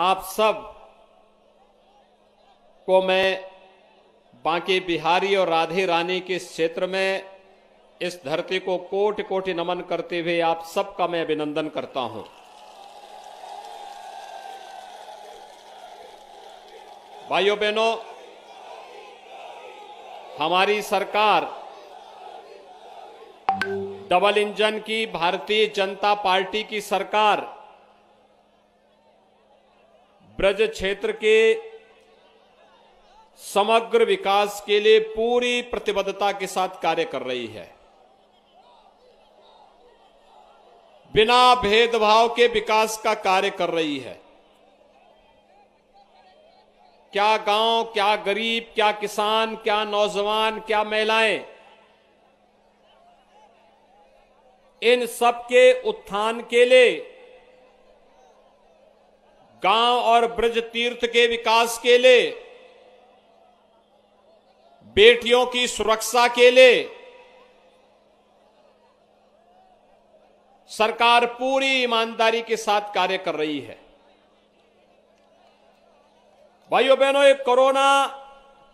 आप सब को मैं बांके बिहारी और राधे रानी के क्षेत्र में इस धरती को कोट कोटि नमन करते हुए आप सबका मैं अभिनंदन करता हूं भाइयों बहनों हमारी सरकार डबल इंजन की भारतीय जनता पार्टी की सरकार ब्रज क्षेत्र के समग्र विकास के लिए पूरी प्रतिबद्धता के साथ कार्य कर रही है बिना भेदभाव के विकास का कार्य कर रही है क्या गांव क्या गरीब क्या किसान क्या नौजवान क्या महिलाएं इन सब के उत्थान के लिए गांव और ब्रज तीर्थ के विकास के लिए बेटियों की सुरक्षा के लिए सरकार पूरी ईमानदारी के साथ कार्य कर रही है भाइयों बहनों कोरोना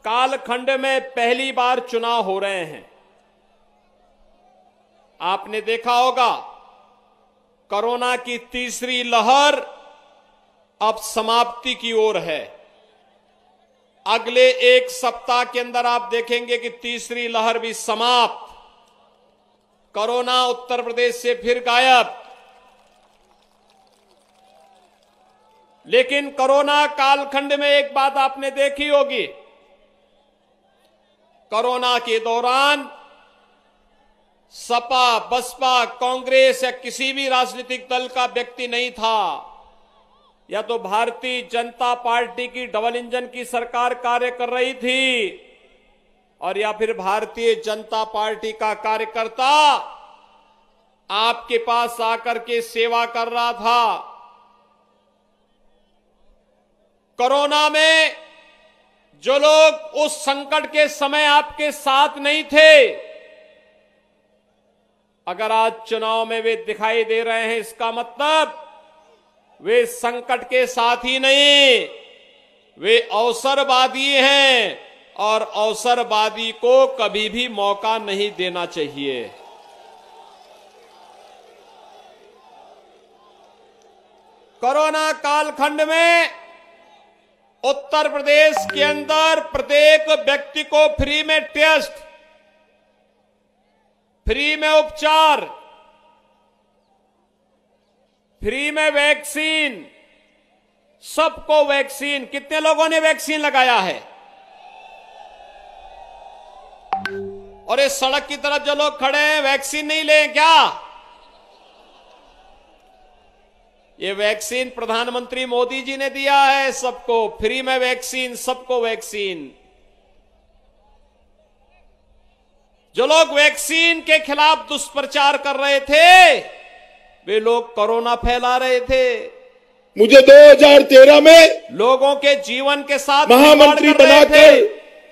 कालखंड में पहली बार चुनाव हो रहे हैं आपने देखा होगा कोरोना की तीसरी लहर अब समाप्ति की ओर है अगले एक सप्ताह के अंदर आप देखेंगे कि तीसरी लहर भी समाप्त कोरोना उत्तर प्रदेश से फिर गायब लेकिन कोरोना कालखंड में एक बात आपने देखी होगी कोरोना के दौरान सपा बसपा कांग्रेस या किसी भी राजनीतिक दल का व्यक्ति नहीं था या तो भारतीय जनता पार्टी की डबल इंजन की सरकार कार्य कर रही थी और या फिर भारतीय जनता पार्टी का कार्यकर्ता आपके पास आकर के सेवा कर रहा था कोरोना में जो लोग उस संकट के समय आपके साथ नहीं थे अगर आज चुनाव में वे दिखाई दे रहे हैं इसका मतलब वे संकट के साथ ही नहीं वे अवसरवादी हैं और अवसरवादी को कभी भी मौका नहीं देना चाहिए कोरोना कालखंड में उत्तर प्रदेश के अंदर प्रत्येक व्यक्ति को फ्री में टेस्ट फ्री में उपचार फ्री में वैक्सीन सबको वैक्सीन कितने लोगों ने वैक्सीन लगाया है और इस सड़क की तरफ जो लोग खड़े हैं वैक्सीन नहीं ले क्या ये वैक्सीन प्रधानमंत्री मोदी जी ने दिया है सबको फ्री में वैक्सीन सबको वैक्सीन जो लोग वैक्सीन के खिलाफ दुष्प्रचार कर रहे थे वे लोग कोरोना फैला रहे थे मुझे 2013 में लोगों के जीवन के साथ महामंत्री बनाकर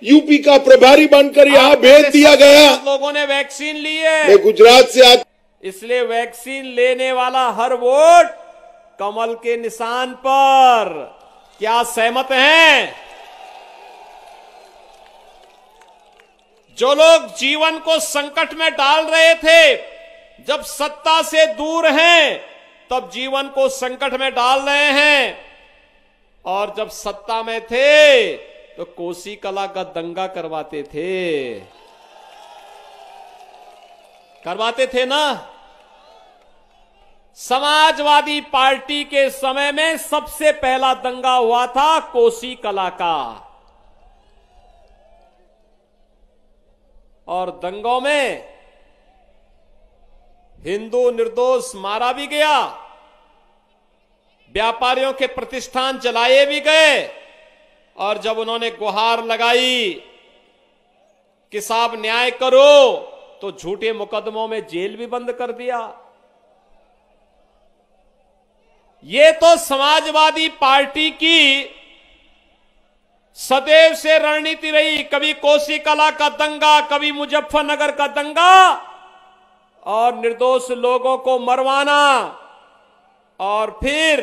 यूपी का प्रभारी बनकर यहाँ भेज दिया गया लोगों ने वैक्सीन ली है गुजरात से आ इसलिए वैक्सीन लेने वाला हर वोट कमल के निशान पर क्या सहमत हैं जो लोग जीवन को संकट में डाल रहे थे जब सत्ता से दूर हैं तब जीवन को संकट में डाल रहे हैं और जब सत्ता में थे तो कोसी कला का दंगा करवाते थे करवाते थे ना समाजवादी पार्टी के समय में सबसे पहला दंगा हुआ था कोसी कला का और दंगों में हिंदू निर्दोष मारा भी गया व्यापारियों के प्रतिष्ठान जलाए भी गए और जब उन्होंने गुहार लगाई कि साहब न्याय करो तो झूठे मुकदमों में जेल भी बंद कर दिया ये तो समाजवादी पार्टी की सदैव से रणनीति रही कभी कोसी कला का दंगा कभी मुजफ्फरनगर का दंगा और निर्दोष लोगों को मरवाना और फिर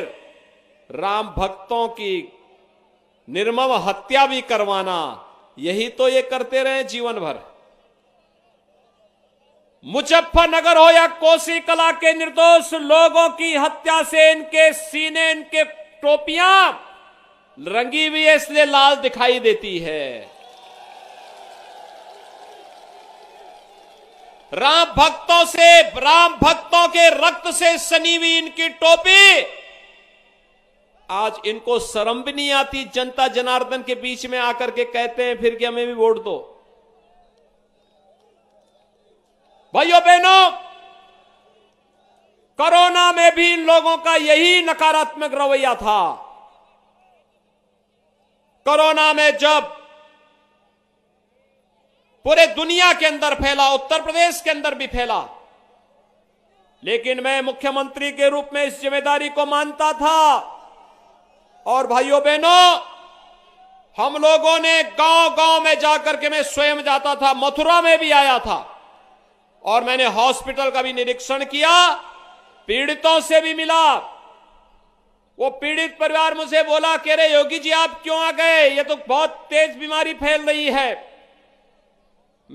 राम भक्तों की निर्मम हत्या भी करवाना यही तो ये करते रहे जीवन भर मुजफ्फरनगर हो या कोसी कला के निर्दोष लोगों की हत्या से इनके सीने इनके टोपियां रंगी भी इसलिए लाल दिखाई देती है राम भक्तों से राम भक्तों के रक्त से सनी हुई इनकी टोपी आज इनको शर्म भी नहीं आती जनता जनार्दन के बीच में आकर के कहते हैं फिर कि हमें भी वोट दो भाइयों बहनों कोरोना में भी इन लोगों का यही नकारात्मक रवैया था कोरोना में जब पूरे दुनिया के अंदर फैला उत्तर प्रदेश के अंदर भी फैला लेकिन मैं मुख्यमंत्री के रूप में इस जिम्मेदारी को मानता था और भाइयों बहनों हम लोगों ने गांव गांव में जाकर के मैं स्वयं जाता था मथुरा में भी आया था और मैंने हॉस्पिटल का भी निरीक्षण किया पीड़ितों से भी मिला वो पीड़ित परिवार मुझे बोला कह रहे योगी जी आप क्यों आ गए ये तो बहुत तेज बीमारी फैल रही है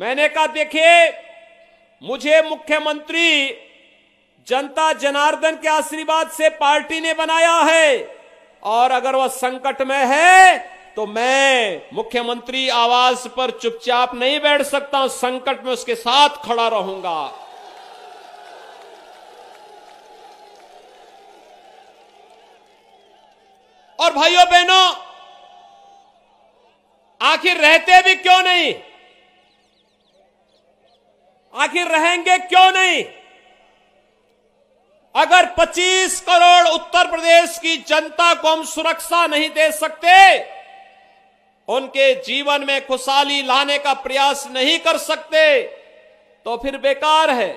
मैंने कहा देखिए मुझे मुख्यमंत्री जनता जनार्दन के आशीर्वाद से पार्टी ने बनाया है और अगर वह संकट में है तो मैं मुख्यमंत्री आवास पर चुपचाप नहीं बैठ सकता हूं संकट में उसके साथ खड़ा रहूंगा और भाइयों बहनों आखिर रहते भी क्यों नहीं आखिर रहेंगे क्यों नहीं अगर 25 करोड़ उत्तर प्रदेश की जनता को हम सुरक्षा नहीं दे सकते उनके जीवन में खुशहाली लाने का प्रयास नहीं कर सकते तो फिर बेकार है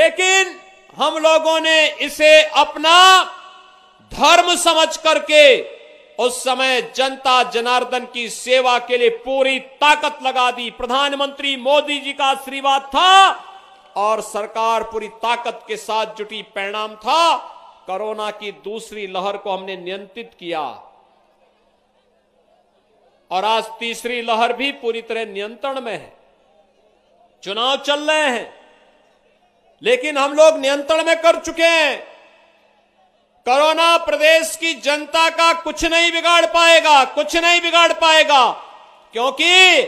लेकिन हम लोगों ने इसे अपना धर्म समझ करके उस समय जनता जनार्दन की सेवा के लिए पूरी ताकत लगा दी प्रधानमंत्री मोदी जी का आशीर्वाद था और सरकार पूरी ताकत के साथ जुटी परिणाम था कोरोना की दूसरी लहर को हमने नियंत्रित किया और आज तीसरी लहर भी पूरी तरह नियंत्रण में है चुनाव चल रहे हैं लेकिन हम लोग नियंत्रण में कर चुके हैं कोरोना प्रदेश की जनता का कुछ नहीं बिगाड़ पाएगा कुछ नहीं बिगाड़ पाएगा क्योंकि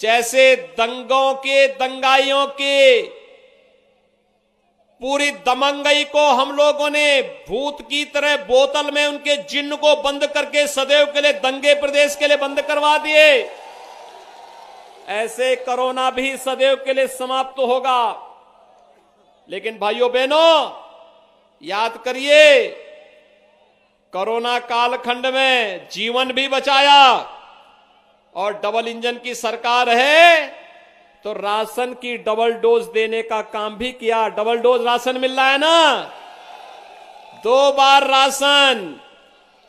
जैसे दंगों के दंगाइयों के पूरी दमंगई को हम लोगों ने भूत की तरह बोतल में उनके जिन्न को बंद करके सदैव के लिए दंगे प्रदेश के लिए बंद करवा दिए ऐसे कोरोना भी सदैव के लिए समाप्त तो होगा लेकिन भाइयों बहनों याद करिए कोरोना कालखंड में जीवन भी बचाया और डबल इंजन की सरकार है तो राशन की डबल डोज देने का काम भी किया डबल डोज राशन मिल रहा है ना दो बार राशन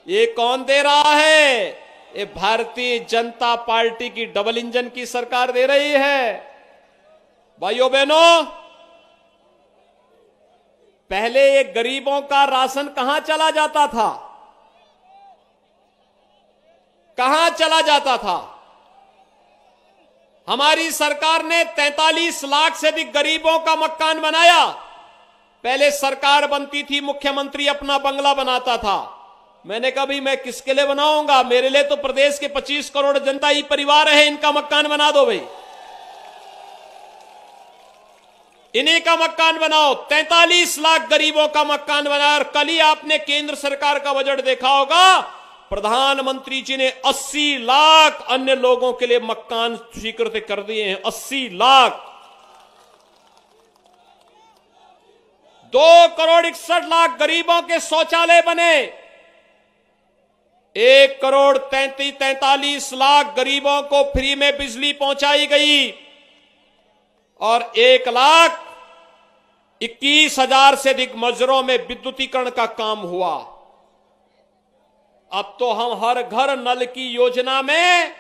ये कौन दे रहा है ये भारतीय जनता पार्टी की डबल इंजन की सरकार दे रही है भाइयों बहनों पहले ये गरीबों का राशन कहां चला जाता था कहां चला जाता था हमारी सरकार ने 43 लाख से भी गरीबों का मकान बनाया पहले सरकार बनती थी मुख्यमंत्री अपना बंगला बनाता था मैंने कहा भाई मैं किसके लिए बनाऊंगा मेरे लिए तो प्रदेश के 25 करोड़ जनता ही परिवार है इनका मकान बना दो भाई इन्हीं का मकान बनाओ 43 लाख गरीबों का मकान बनाया और कल ही आपने केंद्र सरकार का बजट देखा होगा प्रधानमंत्री जी ने 80 लाख अन्य लोगों के लिए मकान स्वीकृत कर दिए हैं 80 लाख दो करोड़ इकसठ लाख गरीबों के शौचालय बने एक करोड़ तैतीस तैतालीस लाख गरीबों को फ्री में बिजली पहुंचाई गई और एक लाख इक्कीस हजार से अधिक मजरों में विद्युतीकरण का काम हुआ अब तो हम हर घर नल की योजना में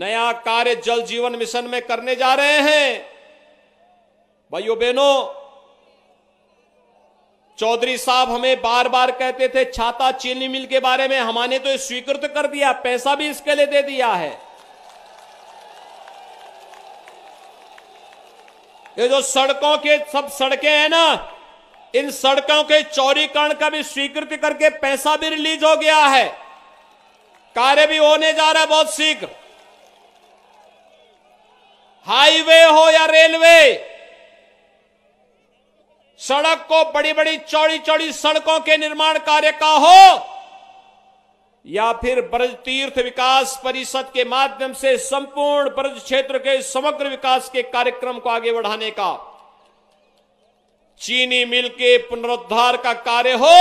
नया कार्य जल जीवन मिशन में करने जा रहे हैं भाइयों बहनों चौधरी साहब हमें बार बार कहते थे छाता चीनी मिल के बारे में हमारे तो स्वीकृत कर दिया पैसा भी इसके लिए दे दिया है ये जो सड़कों के सब सड़कें हैं ना इन सड़कों के चौरीकरण का भी स्वीकृति करके पैसा भी रिलीज हो गया है कार्य भी होने जा रहा है बहुत शीघ्र हाईवे हो या रेलवे सड़क को बड़ी बड़ी चौड़ी चौड़ी सड़कों के निर्माण कार्य का हो या फिर ब्रज तीर्थ विकास परिषद के माध्यम से संपूर्ण ब्रज क्षेत्र के समग्र विकास के कार्यक्रम को आगे बढ़ाने का चीनी मिल के पुनरुद्धार का कार्य हो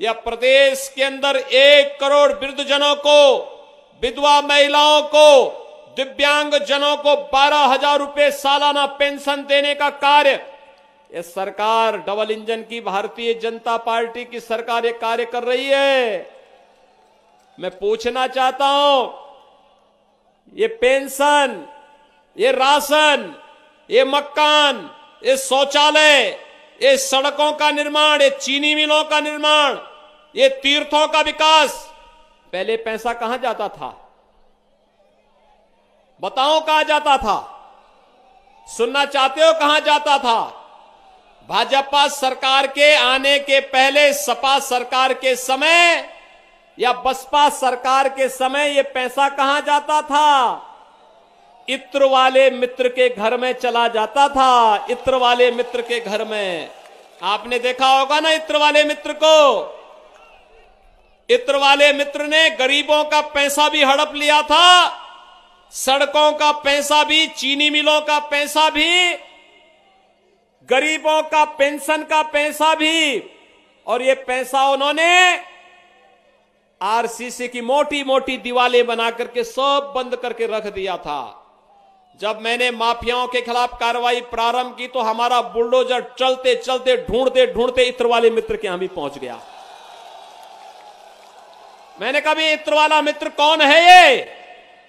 या प्रदेश के अंदर एक करोड़ वृद्धजनों को विधवा महिलाओं को दिव्यांग जनों को बारह हजार रूपये सालाना पेंशन देने का कार्य ये सरकार डबल इंजन की भारतीय जनता पार्टी की सरकार ये कार्य कर रही है मैं पूछना चाहता हूं ये पेंशन ये राशन ये मकान ये शौचालय ये सड़कों का निर्माण ये चीनी मिलों का निर्माण ये तीर्थों का विकास पहले पैसा कहां जाता था बताओ कहा जाता था सुनना चाहते हो कहां जाता था भाजपा सरकार के आने के पहले सपा सरकार के समय या बसपा सरकार के समय ये पैसा कहां जाता था इत्र वाले मित्र के घर में चला जाता था इत्र वाले मित्र के घर में आपने देखा होगा ना इत्र वाले मित्र को इत्र वाले मित्र ने गरीबों का पैसा भी हड़प लिया था सड़कों का पैसा भी चीनी मिलों का पैसा भी गरीबों का पेंशन का पैसा भी और ये पैसा उन्होंने आरसीसी की मोटी मोटी दीवाले बना करके सब बंद करके रख दिया था जब मैंने माफियाओं के खिलाफ कार्रवाई प्रारंभ की तो हमारा बुलडोजर चलते चलते ढूंढते ढूंढते इत्र वाले मित्र के यहां भी पहुंच गया मैंने कहा भी इत्र वाला मित्र कौन है ये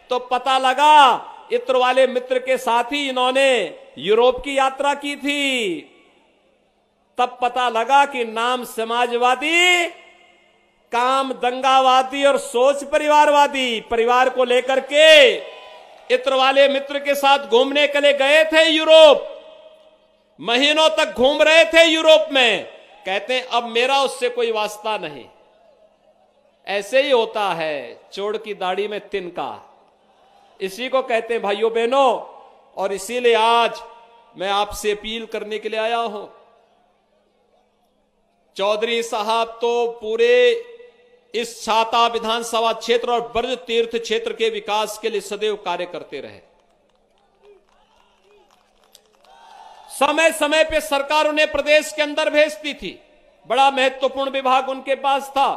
तो पता लगा इत्र वाले मित्र के साथ ही इन्होंने यूरोप की यात्रा की थी तब पता लगा कि नाम समाजवादी काम दंगावादी और सोच परिवारवादी परिवार को लेकर के इत्र वाले मित्र के साथ घूमने के लिए गए थे यूरोप महीनों तक घूम रहे थे यूरोप में कहते हैं अब मेरा उससे कोई वास्ता नहीं ऐसे ही होता है चोर की दाढ़ी में तिनका इसी को कहते हैं भाइयों बहनों और इसीलिए आज मैं आपसे अपील करने के लिए आया हूं चौधरी साहब तो पूरे इस छाता विधानसभा क्षेत्र और ब्रज तीर्थ क्षेत्र के विकास के लिए सदैव कार्य करते रहे समय समय पे सरकार उन्हें प्रदेश के अंदर भेजती थी बड़ा महत्वपूर्ण विभाग उनके पास था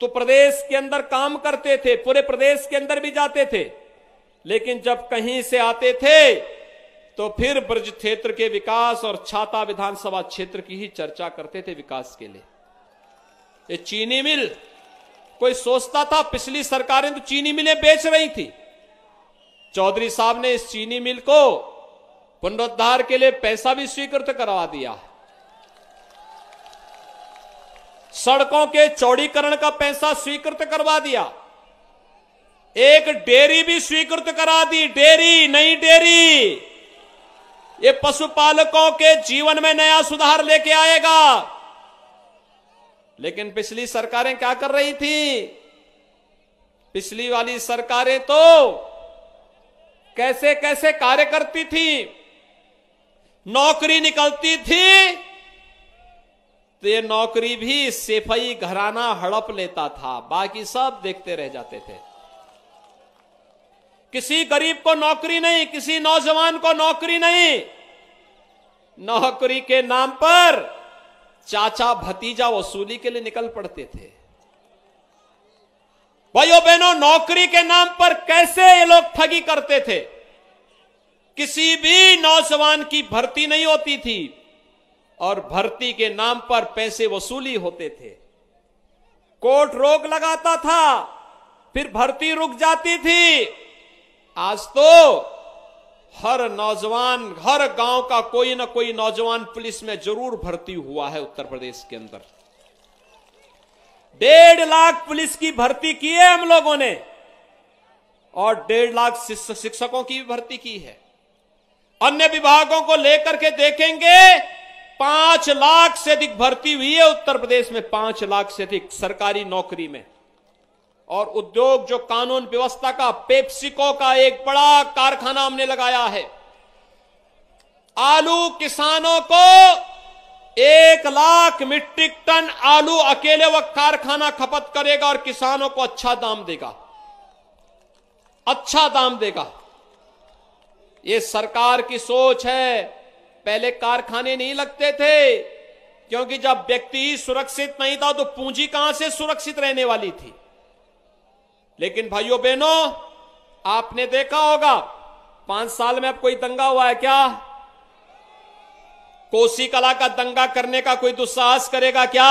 तो प्रदेश के अंदर काम करते थे पूरे प्रदेश के अंदर भी जाते थे लेकिन जब कहीं से आते थे तो फिर ब्रज क्षेत्र के विकास और छाता विधानसभा क्षेत्र की ही चर्चा करते थे विकास के लिए ये चीनी मिल कोई सोचता था पिछली सरकारें तो चीनी मिलें बेच रही थी चौधरी साहब ने इस चीनी मिल को पुनरुद्धार के लिए पैसा भी स्वीकृत करवा दिया सड़कों के चौड़ीकरण का पैसा स्वीकृत करवा दिया एक डेरी भी स्वीकृत करा दी डेरी नई डेरी ये पशुपालकों के जीवन में नया सुधार लेके आएगा लेकिन पिछली सरकारें क्या कर रही थी पिछली वाली सरकारें तो कैसे कैसे कार्य करती थी नौकरी निकलती थी तो ये नौकरी भी सेफई घराना हड़प लेता था बाकी सब देखते रह जाते थे किसी गरीब को नौकरी नहीं किसी नौजवान को नौकरी नहीं नौकरी के नाम पर चाचा भतीजा वसूली के लिए निकल पड़ते थे भाइयों बहनों नौकरी के नाम पर कैसे ये लोग ठगी करते थे किसी भी नौजवान की भर्ती नहीं होती थी और भर्ती के नाम पर पैसे वसूली होते थे कोर्ट रोक लगाता था फिर भर्ती रुक जाती थी आज तो हर नौजवान हर गांव का कोई ना कोई नौजवान पुलिस में जरूर भर्ती हुआ है उत्तर प्रदेश के अंदर डेढ़ लाख पुलिस की भर्ती की है हम लोगों ने और डेढ़ लाख शिक्षकों की भी भर्ती की है अन्य विभागों को लेकर के देखेंगे पांच लाख से अधिक भर्ती हुई है उत्तर प्रदेश में पांच लाख से अधिक सरकारी नौकरी में और उद्योग जो कानून व्यवस्था का पेप्सिको का एक बड़ा कारखाना हमने लगाया है आलू किसानों को एक लाख मीट्रिक टन आलू अकेले व कारखाना खपत करेगा और किसानों को अच्छा दाम देगा अच्छा दाम देगा ये सरकार की सोच है पहले कारखाने नहीं लगते थे क्योंकि जब व्यक्ति सुरक्षित नहीं था तो पूंजी कहां से सुरक्षित रहने वाली थी लेकिन भाइयों बहनों आपने देखा होगा पांच साल में अब कोई दंगा हुआ है क्या कोसी कला का दंगा करने का कोई दुस्साहस करेगा क्या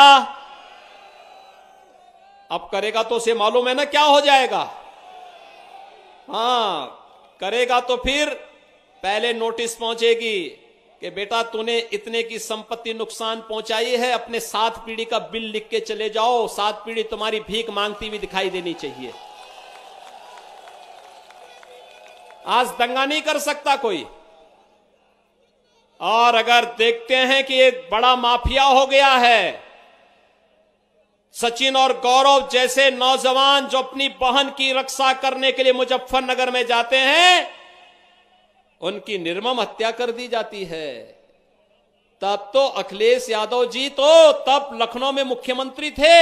अब करेगा तो उसे मालूम है ना क्या हो जाएगा हाँ करेगा तो फिर पहले नोटिस पहुंचेगी कि बेटा तूने इतने की संपत्ति नुकसान पहुंचाई है अपने सात पीढ़ी का बिल लिख के चले जाओ सात पीढ़ी तुम्हारी भीख मांगती हुई दिखाई देनी चाहिए आज दंगा नहीं कर सकता कोई और अगर देखते हैं कि एक बड़ा माफिया हो गया है सचिन और गौरव जैसे नौजवान जो अपनी बहन की रक्षा करने के लिए मुजफ्फरनगर में जाते हैं उनकी निर्मम हत्या कर दी जाती है तब तो अखिलेश यादव जी तो तब लखनऊ में मुख्यमंत्री थे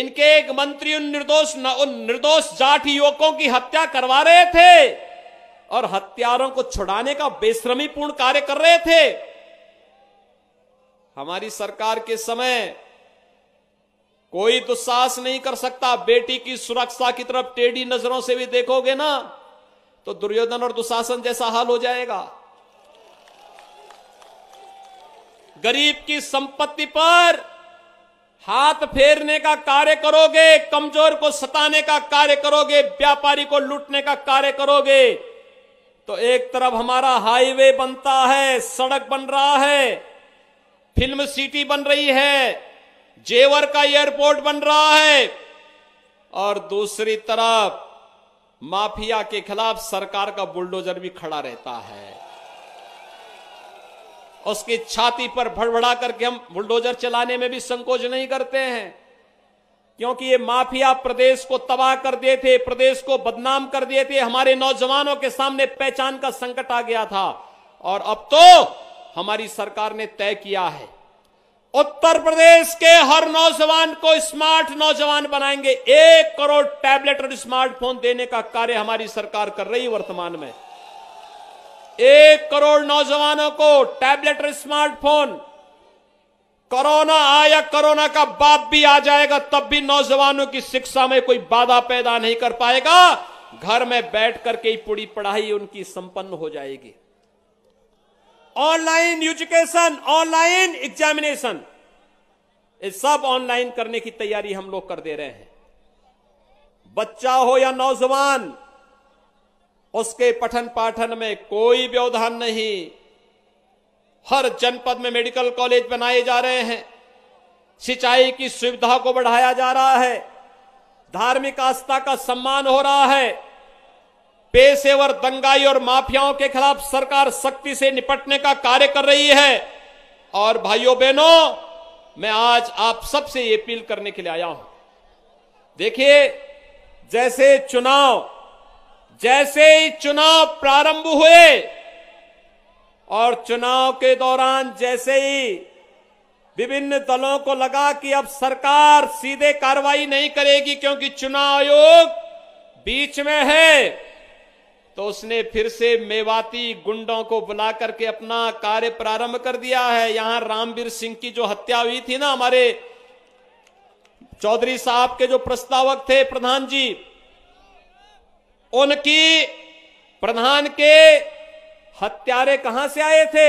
इनके एक मंत्री उन निर्दोष उन निर्दोष जाट युवकों की हत्या करवा रहे थे और हत्यारों को छुड़ाने का बेश्रमी पूर्ण कार्य कर रहे थे हमारी सरकार के समय कोई दुस्साहस तो नहीं कर सकता बेटी की सुरक्षा की तरफ टेढ़ी नजरों से भी देखोगे ना तो दुर्योधन और दुशासन जैसा हाल हो जाएगा गरीब की संपत्ति पर हाथ फेरने का कार्य करोगे कमजोर को सताने का कार्य करोगे व्यापारी को लूटने का कार्य करोगे तो एक तरफ हमारा हाईवे बनता है सड़क बन रहा है फिल्म सिटी बन रही है जेवर का एयरपोर्ट बन रहा है और दूसरी तरफ माफिया के खिलाफ सरकार का बुलडोजर भी खड़ा रहता है उसकी छाती पर भड़बड़ा करके हम बुलडोजर चलाने में भी संकोच नहीं करते हैं क्योंकि ये माफिया प्रदेश को तबाह कर दिए थे प्रदेश को बदनाम कर दिए थे हमारे नौजवानों के सामने पहचान का संकट आ गया था और अब तो हमारी सरकार ने तय किया है उत्तर प्रदेश के हर नौजवान को स्मार्ट नौजवान बनाएंगे एक करोड़ टैबलेट और स्मार्टफोन देने का कार्य हमारी सरकार कर रही वर्तमान में एक करोड़ नौजवानों को टैबलेट और स्मार्टफोन कोरोना आया कोरोना का बाप भी आ जाएगा तब भी नौजवानों की शिक्षा में कोई बाधा पैदा नहीं कर पाएगा घर में बैठ करके ही पूरी पढ़ाई उनकी संपन्न हो जाएगी ऑनलाइन एजुकेशन ऑनलाइन एग्जामिनेशन ये सब ऑनलाइन करने की तैयारी हम लोग कर दे रहे हैं बच्चा हो या नौजवान उसके पठन पाठन में कोई व्यवधान नहीं हर जनपद में मेडिकल कॉलेज बनाए जा रहे हैं सिंचाई की सुविधा को बढ़ाया जा रहा है धार्मिक आस्था का सम्मान हो रहा है पेशेवर दंगाई और माफियाओं के खिलाफ सरकार सख्ती से निपटने का कार्य कर रही है और भाइयों बहनों मैं आज आप सबसे ये अपील करने के लिए आया हूं देखिए जैसे चुनाव जैसे ही चुनाव प्रारंभ हुए और चुनाव के दौरान जैसे ही विभिन्न दलों को लगा कि अब सरकार सीधे कार्रवाई नहीं करेगी क्योंकि चुनाव आयोग बीच में है तो उसने फिर से मेवाती गुंडों को बुला करके अपना कार्य प्रारंभ कर दिया है यहां रामवीर सिंह की जो हत्या हुई थी ना हमारे चौधरी साहब के जो प्रस्तावक थे प्रधान जी उनकी प्रधान के हत्यारे कहां से आए थे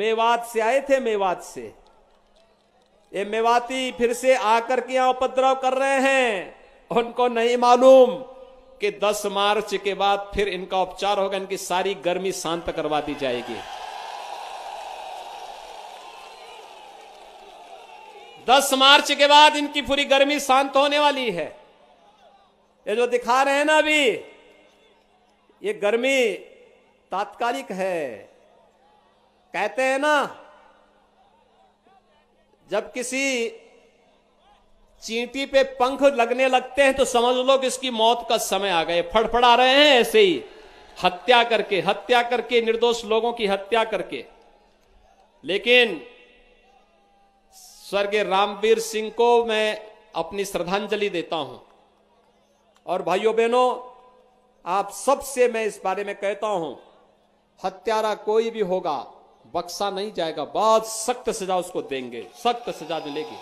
मेवात से आए थे मेवात से ये मेवाती फिर से आकर के यहां उपद्रव कर रहे हैं उनको नहीं मालूम कि 10 मार्च के बाद फिर इनका उपचार होगा इनकी सारी गर्मी शांत करवा दी जाएगी 10 मार्च के बाद इनकी पूरी गर्मी शांत होने वाली है ये जो दिखा रहे हैं ना अभी ये गर्मी तात्कालिक है कहते हैं ना जब किसी चींटी पे पंख लगने लगते हैं तो समझ लो कि इसकी मौत का समय आ गए फड़फड़ा रहे हैं ऐसे ही हत्या करके हत्या करके निर्दोष लोगों की हत्या करके लेकिन स्वर्गीय रामवीर सिंह को मैं अपनी श्रद्धांजलि देता हूं और भाइयों बहनों आप सबसे मैं इस बारे में कहता हूं हत्यारा कोई भी होगा बक्सा नहीं जाएगा बहुत सख्त सजा उसको देंगे सख्त सजा मिलेगी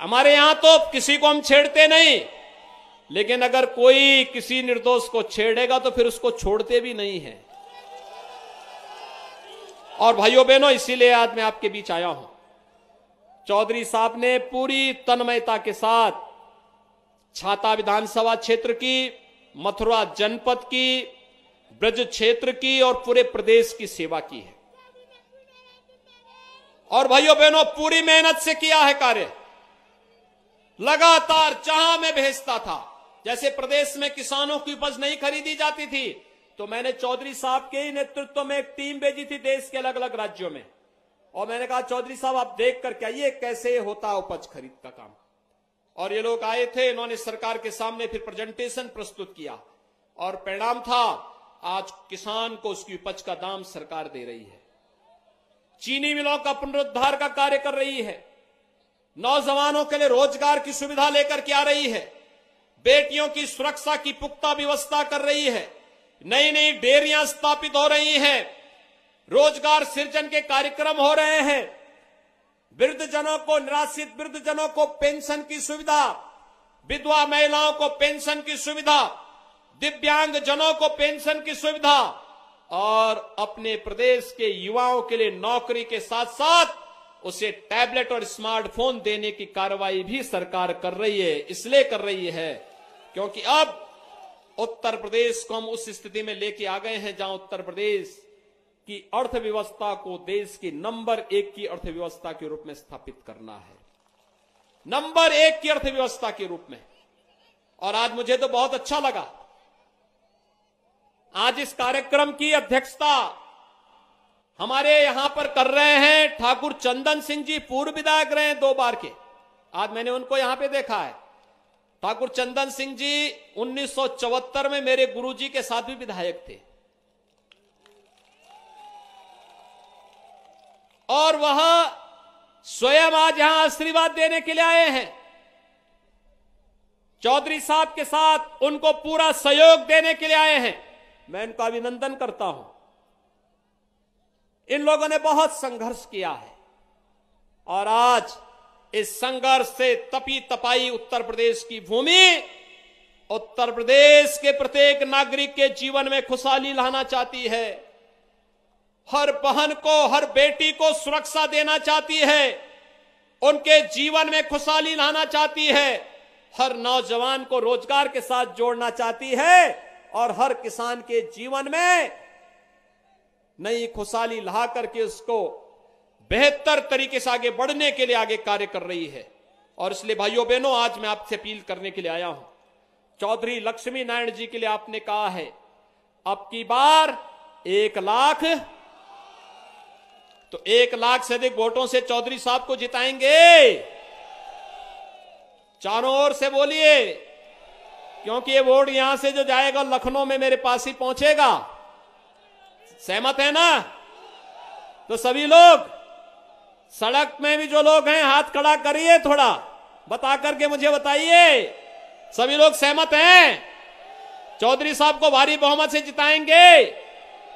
हमारे यहां तो किसी को हम छेड़ते नहीं लेकिन अगर कोई किसी निर्दोष को छेड़ेगा तो फिर उसको छोड़ते भी नहीं है और भाइयों बहनों इसीलिए आज मैं आपके बीच आया हूं चौधरी साहब ने पूरी तन्मयता के साथ छाता विधानसभा क्षेत्र की मथुरा जनपद की ब्रज क्षेत्र की और पूरे प्रदेश की सेवा की है और भाइयों बहनों पूरी मेहनत से किया है कार्य लगातार जहां मैं भेजता था जैसे प्रदेश में किसानों की उपज नहीं खरीदी जाती थी तो मैंने चौधरी साहब के ही नेतृत्व में एक टीम भेजी थी देश के अलग अलग राज्यों में और मैंने कहा चौधरी साहब आप देख कर क्या कैसे होता उपज खरीद का काम और ये लोग आए थे इन्होंने सरकार के सामने फिर प्रेजेंटेशन प्रस्तुत किया और परिणाम था आज किसान को उसकी उपज का दाम सरकार दे रही है चीनी मिलों का पुनरुद्धार का कार्य कर रही है नौजवानों के लिए रोजगार की सुविधा लेकर के आ रही है बेटियों की सुरक्षा की पुख्ता व्यवस्था कर रही है नई नई डेयरियां स्थापित हो रही हैं रोजगार सृजन के कार्यक्रम हो रहे हैं वृद्धजनों को निराश्रित वृद्धजनों को पेंशन की सुविधा विधवा महिलाओं को पेंशन की सुविधा दिव्यांग जनों को पेंशन की सुविधा और अपने प्रदेश के युवाओं के लिए नौकरी के साथ साथ उसे टैबलेट और स्मार्टफोन देने की कार्रवाई भी सरकार कर रही है इसलिए कर रही है क्योंकि अब उत्तर प्रदेश को हम उस स्थिति में लेके आ गए हैं जहां उत्तर प्रदेश कि अर्थव्यवस्था को देश की नंबर एक की अर्थव्यवस्था के रूप में स्थापित करना है नंबर एक की अर्थव्यवस्था के रूप में और आज मुझे तो बहुत अच्छा लगा आज इस कार्यक्रम की अध्यक्षता हमारे यहां पर कर रहे हैं ठाकुर चंदन सिंह जी पूर्व विधायक रहे दो बार के आज मैंने उनको यहां पे देखा है ठाकुर चंदन सिंह जी उन्नीस में मेरे गुरुजी के साथ भी विधायक थे और वह स्वयं आज यहां आशीर्वाद देने के लिए आए हैं चौधरी साहब के साथ उनको पूरा सहयोग देने के लिए आए हैं मैं इनका अभिनंदन करता हूं इन लोगों ने बहुत संघर्ष किया है और आज इस संघर्ष से तपी तपाई उत्तर प्रदेश की भूमि उत्तर प्रदेश के प्रत्येक नागरिक के जीवन में खुशहाली लाना चाहती है हर बहन को हर बेटी को सुरक्षा देना चाहती है उनके जीवन में खुशहाली लाना चाहती है हर नौजवान को रोजगार के साथ जोड़ना चाहती है और हर किसान के जीवन में नई खुशहाली ला करके उसको बेहतर तरीके से आगे बढ़ने के लिए आगे कार्य कर रही है और इसलिए भाइयों बहनों आज मैं आपसे अपील करने के लिए आया हूं चौधरी लक्ष्मी नारायण जी के लिए आपने कहा है अब की बार एक लाख तो एक लाख से अधिक वोटों से चौधरी साहब को जिताएंगे चारों ओर से बोलिए क्योंकि ये वोट यहां से जो जाएगा लखनऊ में मेरे पास ही पहुंचेगा सहमत है ना तो सभी लोग सड़क में भी जो लोग हैं हाथ खड़ा करिए थोड़ा बता करके मुझे बताइए सभी लोग सहमत हैं चौधरी साहब को भारी बहुमत से जिताएंगे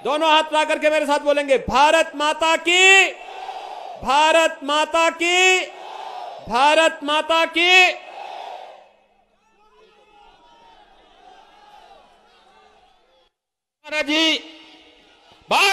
दोनों हाथ ला करके मेरे साथ बोलेंगे भारत माता की भारत माता की भारत माता की जी बात